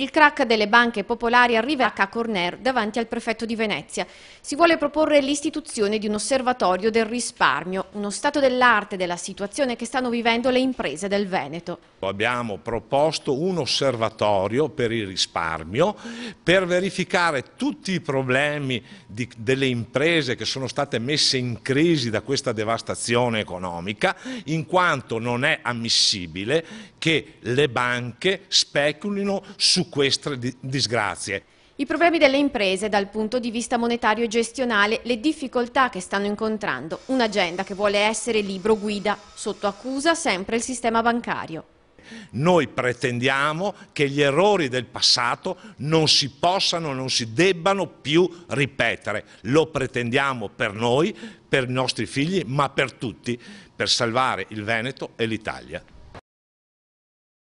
Il crack delle banche popolari arriva a Cacorner davanti al prefetto di Venezia. Si vuole proporre l'istituzione di un osservatorio del risparmio, uno stato dell'arte della situazione che stanno vivendo le imprese del Veneto. Abbiamo proposto un osservatorio per il risparmio per verificare tutti i problemi di, delle imprese che sono state messe in crisi da questa devastazione economica, in quanto non è ammissibile che le banche speculino su queste disgrazie. I problemi delle imprese dal punto di vista monetario e gestionale, le difficoltà che stanno incontrando, un'agenda che vuole essere libro guida, sotto accusa sempre il sistema bancario. Noi pretendiamo che gli errori del passato non si possano, non si debbano più ripetere. Lo pretendiamo per noi, per i nostri figli, ma per tutti, per salvare il Veneto e l'Italia.